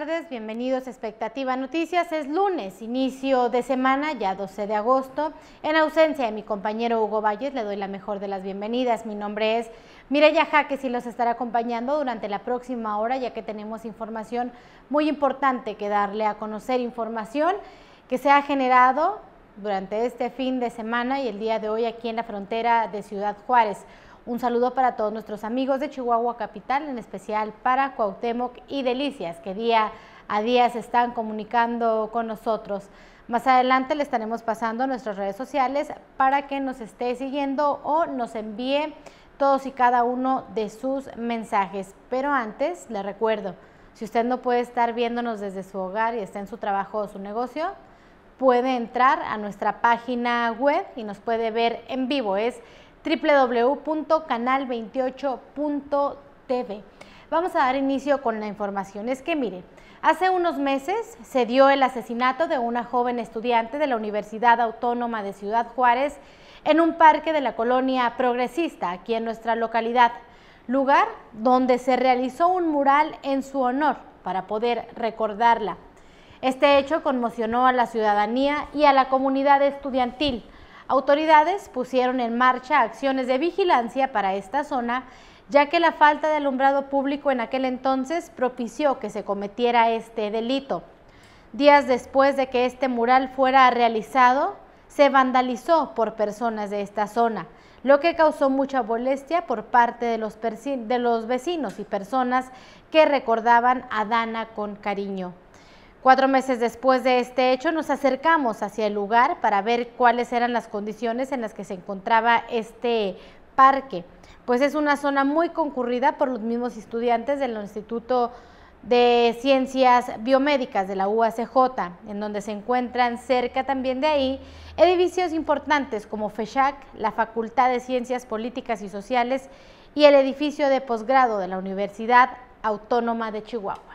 tardes, bienvenidos a Expectativa Noticias. Es lunes, inicio de semana, ya 12 de agosto. En ausencia de mi compañero Hugo Valles, le doy la mejor de las bienvenidas. Mi nombre es Mireya Jaque, si los estará acompañando durante la próxima hora, ya que tenemos información muy importante que darle a conocer, información que se ha generado durante este fin de semana y el día de hoy aquí en la frontera de Ciudad Juárez. Un saludo para todos nuestros amigos de Chihuahua Capital, en especial para Cuauhtémoc y Delicias, que día a día se están comunicando con nosotros. Más adelante le estaremos pasando nuestras redes sociales para que nos esté siguiendo o nos envíe todos y cada uno de sus mensajes. Pero antes, le recuerdo, si usted no puede estar viéndonos desde su hogar y está en su trabajo o su negocio, puede entrar a nuestra página web y nos puede ver en vivo. Es www.canal28.tv. Vamos a dar inicio con la información. Es que mire, hace unos meses se dio el asesinato de una joven estudiante de la Universidad Autónoma de Ciudad Juárez en un parque de la colonia progresista aquí en nuestra localidad, lugar donde se realizó un mural en su honor para poder recordarla. Este hecho conmocionó a la ciudadanía y a la comunidad estudiantil, Autoridades pusieron en marcha acciones de vigilancia para esta zona, ya que la falta de alumbrado público en aquel entonces propició que se cometiera este delito. Días después de que este mural fuera realizado, se vandalizó por personas de esta zona, lo que causó mucha molestia por parte de los, vecinos y personas que recordaban a Dana con cariño. Cuatro meses después de este hecho nos acercamos hacia el lugar para ver cuáles eran las condiciones en las que se encontraba este parque, pues es una zona muy concurrida por los mismos estudiantes del Instituto de Ciencias Biomédicas de la UACJ, en donde se encuentran cerca también de ahí edificios importantes como Fechac, la Facultad de Ciencias Políticas y Sociales y el edificio de posgrado de la Universidad Autónoma de Chihuahua.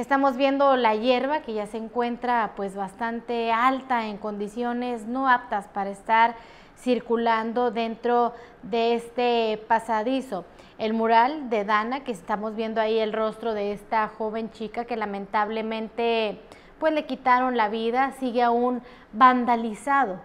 Estamos viendo la hierba que ya se encuentra pues bastante alta en condiciones no aptas para estar circulando dentro de este pasadizo. El mural de Dana, que estamos viendo ahí el rostro de esta joven chica que lamentablemente pues le quitaron la vida, sigue aún vandalizado,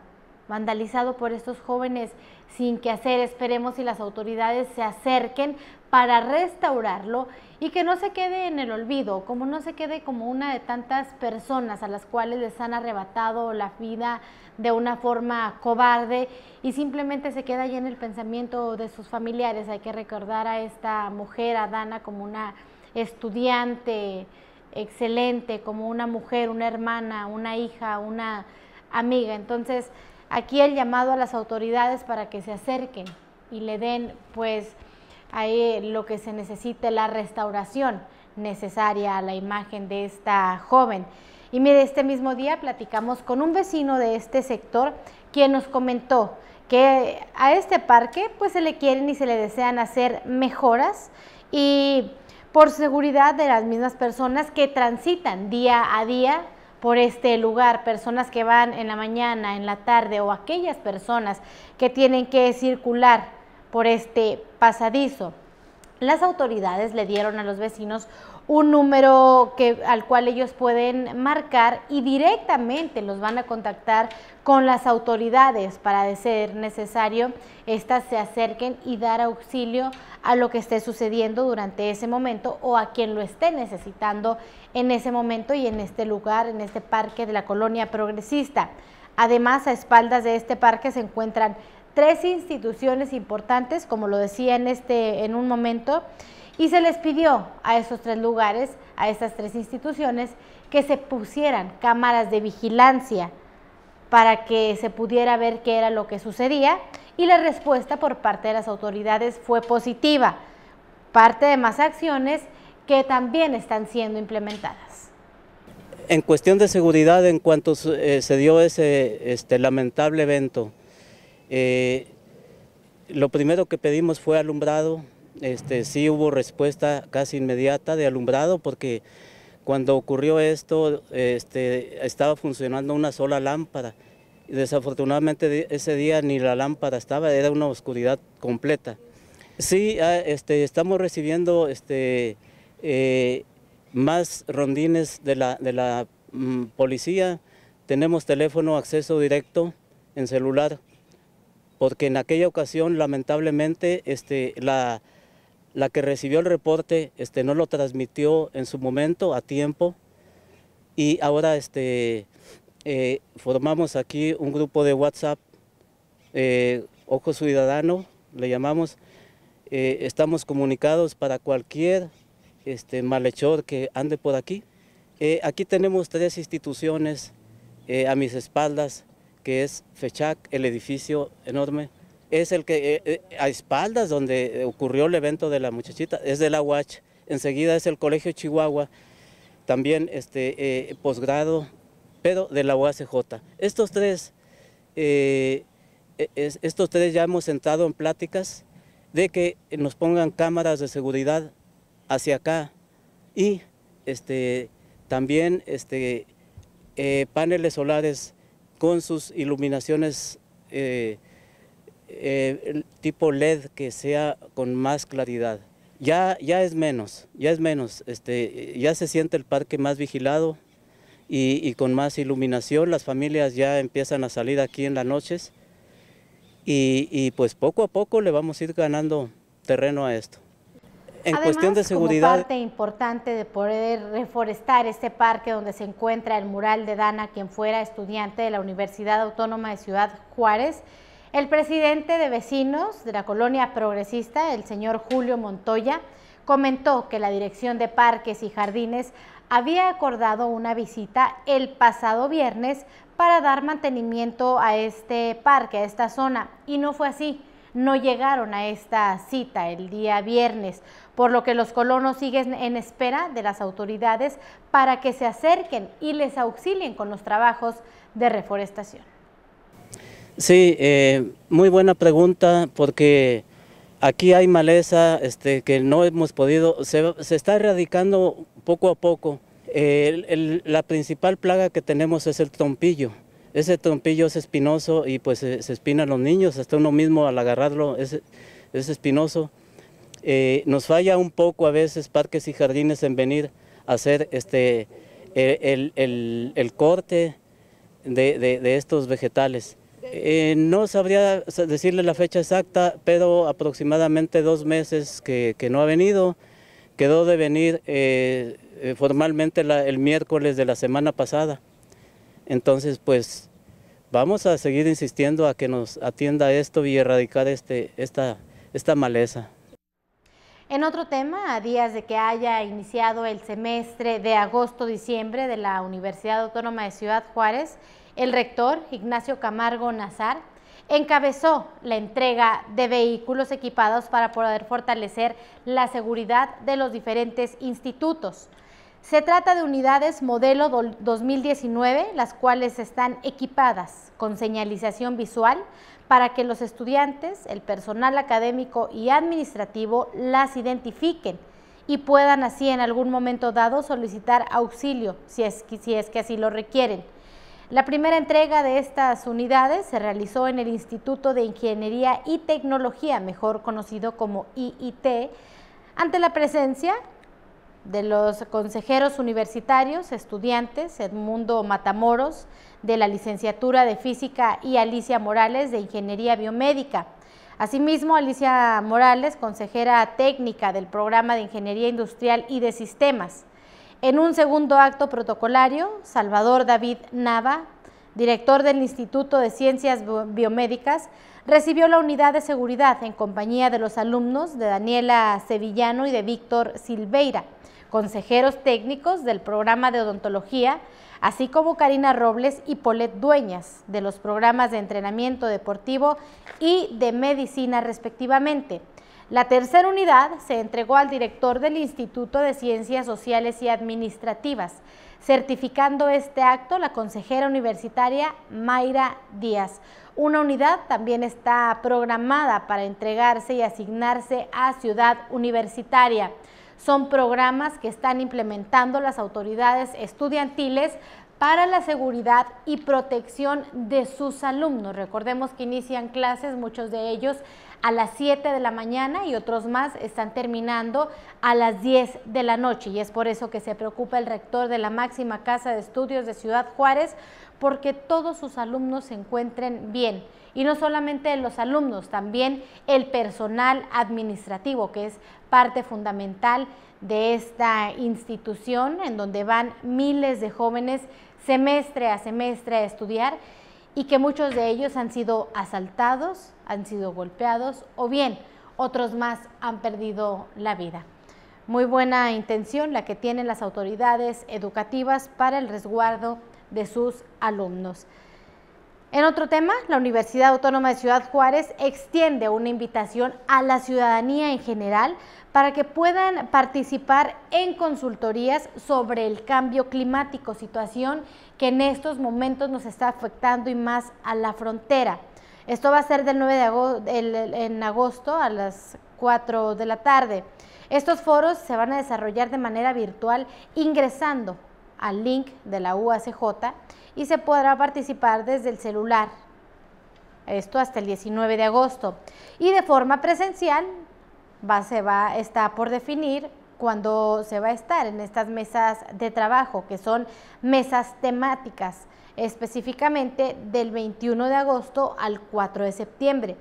vandalizado por estos jóvenes sin que hacer. Esperemos si las autoridades se acerquen para restaurarlo y que no se quede en el olvido, como no se quede como una de tantas personas a las cuales les han arrebatado la vida de una forma cobarde y simplemente se queda ahí en el pensamiento de sus familiares. Hay que recordar a esta mujer, a Dana, como una estudiante excelente, como una mujer, una hermana, una hija, una amiga. Entonces, aquí el llamado a las autoridades para que se acerquen y le den pues Ahí eh, lo que se necesita, la restauración necesaria a la imagen de esta joven. Y mire, este mismo día platicamos con un vecino de este sector quien nos comentó que a este parque pues se le quieren y se le desean hacer mejoras y por seguridad de las mismas personas que transitan día a día por este lugar, personas que van en la mañana, en la tarde o aquellas personas que tienen que circular por este pasadizo. Las autoridades le dieron a los vecinos un número que, al cual ellos pueden marcar y directamente los van a contactar con las autoridades para, de ser necesario, éstas se acerquen y dar auxilio a lo que esté sucediendo durante ese momento o a quien lo esté necesitando en ese momento y en este lugar, en este parque de la colonia progresista. Además, a espaldas de este parque se encuentran tres instituciones importantes, como lo decía en, este, en un momento, y se les pidió a esos tres lugares, a estas tres instituciones, que se pusieran cámaras de vigilancia para que se pudiera ver qué era lo que sucedía y la respuesta por parte de las autoridades fue positiva, parte de más acciones que también están siendo implementadas. En cuestión de seguridad, en cuanto eh, se dio ese este, lamentable evento, eh, lo primero que pedimos fue alumbrado, este, sí hubo respuesta casi inmediata de alumbrado porque cuando ocurrió esto este, estaba funcionando una sola lámpara. Desafortunadamente ese día ni la lámpara estaba, era una oscuridad completa. Sí, ah, este, estamos recibiendo este, eh, más rondines de la, mm, policía, tenemos teléfono, acceso directo en celular porque en aquella ocasión lamentablemente este, la, que recibió el reporte este, no lo transmitió en su momento a tiempo y ahora este, eh, formamos aquí un grupo de WhatsApp, eh, Ojo Ciudadano, le llamamos, eh, estamos comunicados para cualquier malhechor que ande por aquí. aquí tenemos tres instituciones a mis espaldas, que es Fechac, el edificio enorme, es el que eh, eh, a espaldas donde eh, ocurrió el evento de la muchachita, es de la UACH, enseguida es el Colegio Chihuahua, también este, posgrado, pero de la UACJ. Estos tres, ya hemos sentado en pláticas de que nos pongan cámaras de seguridad hacia acá y este, también este, paneles solares con sus iluminaciones eh, eh, tipo LED que sea con más claridad. Ya, ya es menos, ya es menos, este, ya se siente el parque más vigilado y, con más iluminación, las familias ya empiezan a salir aquí en las noches y, y pues poco a poco le vamos a ir ganando terreno a esto en cuestión de seguridad. Como parte importante de poder reforestar este parque donde se encuentra el mural de Dana, quien fuera estudiante de la Universidad Autónoma de Ciudad Juárez. El presidente de vecinos de la colonia progresista, el señor Julio Montoya, comentó que la Dirección de Parques y Jardines había acordado una visita el pasado viernes para dar mantenimiento a este parque, a esta zona, y no fue así no llegaron a esta cita el día viernes, por lo que los colonos siguen en espera de las autoridades para que se acerquen y les auxilien con los trabajos de reforestación. Sí, eh, muy buena pregunta porque aquí hay maleza este, que no hemos podido, se, está erradicando poco a poco. Eh, la principal plaga que tenemos es el trompillo ese trompillo es espinoso y pues eh, se, espina espinan los niños, hasta uno mismo al agarrarlo es, espinoso. Eh, nos falla un poco a veces parques y jardines en venir a hacer este, el, corte de, estos vegetales. Eh, no sabría decirle la fecha exacta, pero aproximadamente dos meses que, no ha venido. Quedó de venir formalmente el miércoles de la semana pasada. Entonces, pues vamos a seguir insistiendo a que nos atienda esto y erradicar este, esta maleza. En otro tema, a días de que haya iniciado el semestre de agosto-diciembre de la Universidad Autónoma de Ciudad Juárez, el rector Ignacio Camargo Nazar encabezó la entrega de vehículos equipados para poder fortalecer la seguridad de los diferentes institutos. Se trata de unidades modelo 2019, las cuales están equipadas con señalización visual para que los estudiantes, el personal académico y administrativo las identifiquen y puedan así en algún momento dado solicitar auxilio si es que, así lo requieren. La primera entrega de estas unidades se realizó en el Instituto de Ingeniería y Tecnología, mejor conocido como IIT, ante la presencia de los consejeros universitarios, estudiantes, Edmundo Matamoros, de la licenciatura de Física y Alicia Morales, de Ingeniería Biomédica. Asimismo, Alicia Morales, consejera técnica del programa de Ingeniería Industrial y de Sistemas. En un segundo acto protocolario, Salvador David Nava, director del Instituto de Ciencias Biomédicas, recibió la unidad de seguridad en compañía de los alumnos de Daniela Sevillano y de Víctor Silveira consejeros técnicos del programa de odontología, así como Karina Robles y Polet Dueñas de los programas de entrenamiento deportivo y de medicina respectivamente. La tercera unidad se entregó al director del Instituto de Ciencias Sociales y Administrativas, certificando este acto la consejera universitaria Mayra Díaz. Una unidad también está programada para entregarse y asignarse a Ciudad Universitaria. Son programas que están implementando las autoridades estudiantiles para la seguridad y protección de sus alumnos. Recordemos que inician clases, muchos de ellos a las 7 de la mañana y otros más están terminando a las 10 de la noche. Y es por eso que se preocupa el rector de la máxima casa de estudios de Ciudad Juárez porque todos sus alumnos se encuentren bien. Y no solamente los alumnos, también el personal administrativo, que es parte fundamental de esta institución, en donde van miles de jóvenes semestre a semestre a estudiar y que muchos de ellos han sido asaltados, han sido golpeados o bien otros más han perdido la vida. Muy buena intención la que tienen las autoridades educativas para el resguardo de sus alumnos. En otro tema, la Universidad Autónoma de Ciudad Juárez extiende una invitación a la ciudadanía en general para que puedan participar en consultorías sobre el cambio climático, situación que en estos momentos nos está afectando y más a la frontera. Esto va a ser del 9 de agosto, en agosto a las 4 de la tarde. Estos foros se van a desarrollar de manera virtual ingresando al link de la UACJ y se podrá participar desde el celular, esto hasta el 19 de agosto. Y de forma presencial va, está por definir cuándo se va a estar en estas mesas de trabajo, que son mesas temáticas, específicamente del 21 de agosto al 4 de septiembre.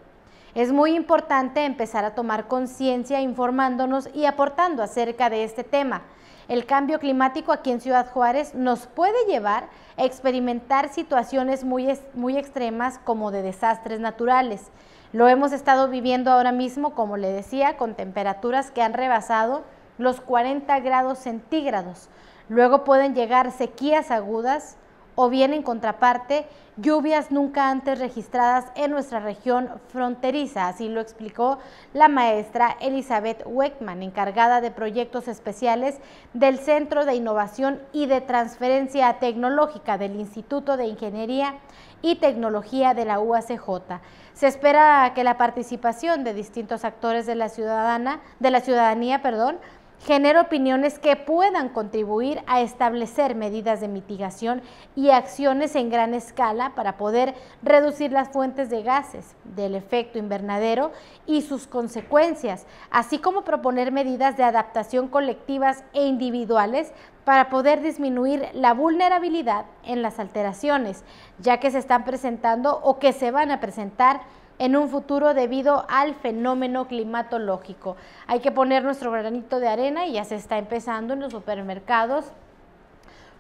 Es muy importante empezar a tomar conciencia informándonos y aportando acerca de este tema el cambio climático aquí en Ciudad Juárez nos puede llevar a experimentar situaciones muy, muy extremas como de desastres naturales. Lo hemos estado viviendo ahora mismo, como le decía, con temperaturas que han rebasado los 40 grados centígrados. Luego pueden llegar sequías agudas, o bien en contraparte, lluvias nunca antes registradas en nuestra región fronteriza, así lo explicó la maestra Elizabeth Weckman, encargada de proyectos especiales del Centro de Innovación y de Transferencia Tecnológica del Instituto de Ingeniería y Tecnología de la UACJ. Se espera que la participación de distintos actores de la ciudadana, de la ciudadanía, perdón, genera opiniones que puedan contribuir a establecer medidas de mitigación y acciones en gran escala para poder reducir las fuentes de gases del efecto invernadero y sus consecuencias, así como proponer medidas de adaptación colectivas e individuales para poder disminuir la vulnerabilidad en las alteraciones, ya que se están presentando o que se van a presentar en un futuro debido al fenómeno climatológico. Hay que poner nuestro granito de arena y ya se está empezando en los supermercados,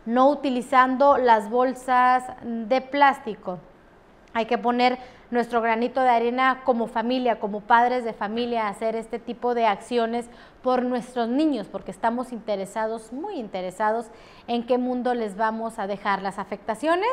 no utilizando las bolsas de plástico. Hay que poner nuestro granito de arena como familia, como padres de familia, hacer este tipo de acciones por nuestros niños, porque estamos interesados, muy interesados, en qué mundo les vamos a dejar las afectaciones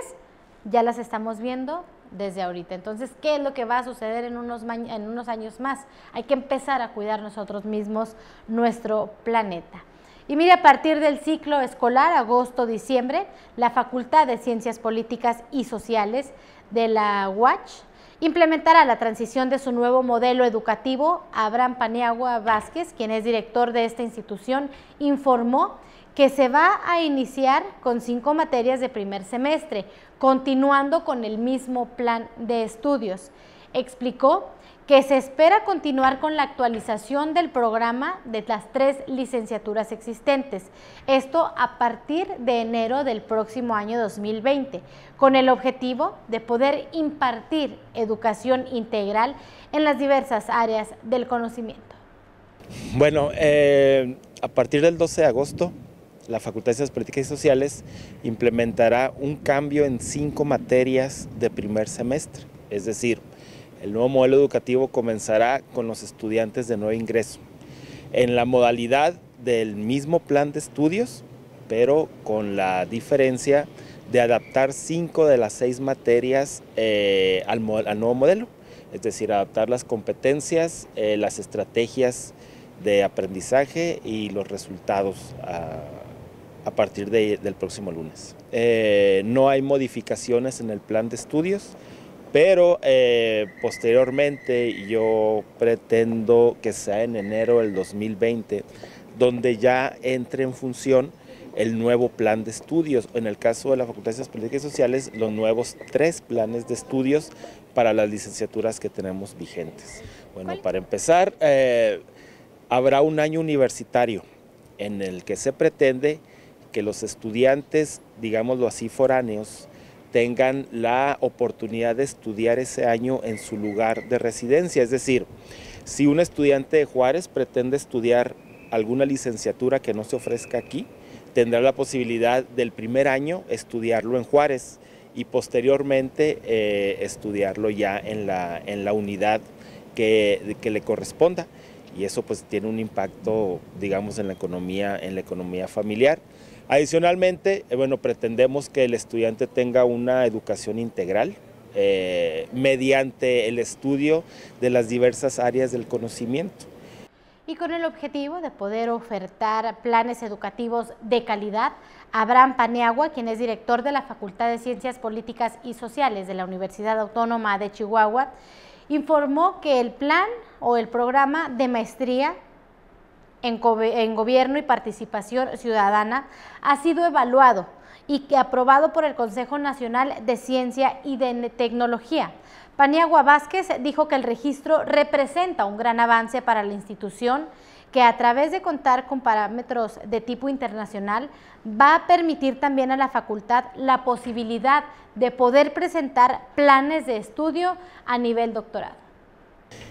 ya las estamos viendo desde ahorita. Entonces, ¿qué es lo que va a suceder en unos, en unos años más? Hay que empezar a cuidar nosotros mismos nuestro planeta. Y mire, a partir del ciclo escolar, agosto-diciembre, la Facultad de Ciencias Políticas y Sociales de la UACH implementará la transición de su nuevo modelo educativo. Abraham Paniagua Vázquez, quien es director de esta institución, informó que se va a iniciar con cinco materias de primer semestre, continuando con el mismo plan de estudios. Explicó que se espera continuar con la actualización del programa de las tres licenciaturas existentes, esto a partir de enero del próximo año 2020, con el objetivo de poder impartir educación integral en las diversas áreas del conocimiento. Bueno, eh, a partir del 12 de agosto la Facultad de Ciencias Políticas y Sociales implementará un cambio en cinco materias de primer semestre. Es decir, el nuevo modelo educativo comenzará con los estudiantes de nuevo ingreso, en la modalidad del mismo plan de estudios, pero con la diferencia de adaptar cinco de las seis materias eh, al, nuevo modelo, es decir, adaptar las competencias, eh, las estrategias de aprendizaje y los resultados a partir del próximo lunes. Eh, no hay modificaciones en el plan de estudios, pero eh, posteriormente yo pretendo que sea en enero del 2020, donde ya entre en función el nuevo plan de estudios, en el caso de la Facultad de Ciencias Políticas y Sociales, los nuevos tres planes de estudios para las licenciaturas que tenemos vigentes. Bueno, para empezar, eh, habrá un año universitario en el que se pretende que los estudiantes, digámoslo así, foráneos, tengan la oportunidad de estudiar ese año en su lugar de residencia. Es decir, si un estudiante de Juárez pretende estudiar alguna licenciatura que no se ofrezca aquí, tendrá la posibilidad del primer año estudiarlo en Juárez y posteriormente eh, estudiarlo ya en la, unidad que, que, le corresponda. Y eso pues tiene un impacto, digamos, en la economía, en la economía familiar. Adicionalmente, eh, bueno, pretendemos que el estudiante tenga una educación integral, eh, mediante el estudio de las diversas áreas del conocimiento. Y con el objetivo de poder ofertar planes educativos de calidad, Abraham Paneagua, quien es director de la Facultad de Ciencias Políticas y Sociales de la Universidad Autónoma de Chihuahua, informó que el plan o el programa de maestría en, Gobierno y Participación Ciudadana ha sido evaluado y que aprobado por el Consejo Nacional de Ciencia y de Tecnología. Paniagua Vázquez dijo que el registro representa un gran avance para la institución que a través de contar con parámetros de tipo internacional va a permitir también a la facultad la posibilidad de poder presentar planes de estudio a nivel doctorado.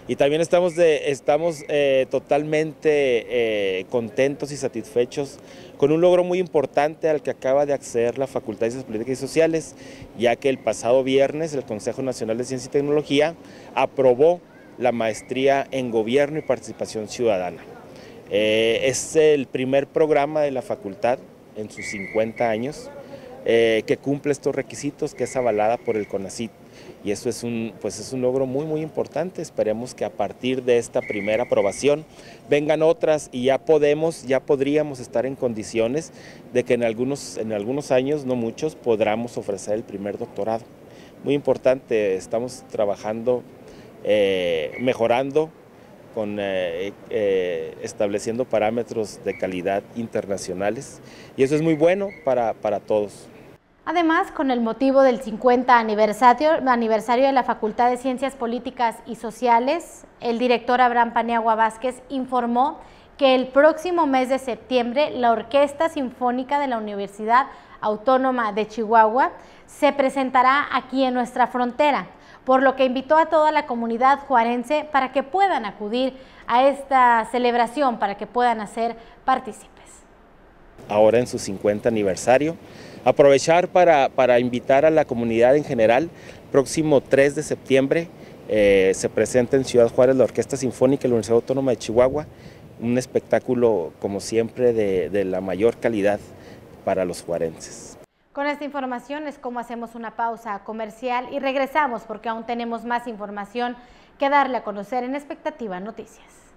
Y también estamos, estamos eh, totalmente eh, contentos y satisfechos con un logro muy importante al que acaba de acceder la Facultad de Ciencias Políticas y Sociales, ya que el pasado viernes el Consejo Nacional de Ciencia y Tecnología aprobó la maestría en Gobierno y Participación Ciudadana. Eh, es el primer programa de la facultad en sus 50 años que cumple estos requisitos, que es avalada por el CONACIT y eso pues es un, logro muy muy importante, esperemos que a partir de esta primera aprobación vengan otras y ya podemos, ya podríamos estar en condiciones de que en algunos, en algunos años, no muchos, podamos ofrecer el primer doctorado. Muy importante, estamos trabajando, eh, mejorando, con, eh, eh, estableciendo parámetros de calidad internacionales y eso es muy bueno para todos. Además, con el motivo del 50 aniversario, aniversario, de la Facultad de Ciencias Políticas y Sociales, el director Abraham Paniagua Vázquez informó que el próximo mes de septiembre la Orquesta Sinfónica de la Universidad Autónoma de Chihuahua se presentará aquí en nuestra frontera, por lo que invitó a toda la comunidad juarense para que puedan acudir a esta celebración, para que puedan hacer parte ahora en su 50 aniversario. Aprovechar para, invitar a la comunidad en general, próximo 3 de septiembre eh, se presenta en Ciudad Juárez la Orquesta Sinfónica de la Universidad Autónoma de Chihuahua, un espectáculo como siempre de, de la mayor calidad para los juarenses. Con esta información es como hacemos una pausa comercial y regresamos porque aún tenemos más información que darle a conocer en Expectativa Noticias.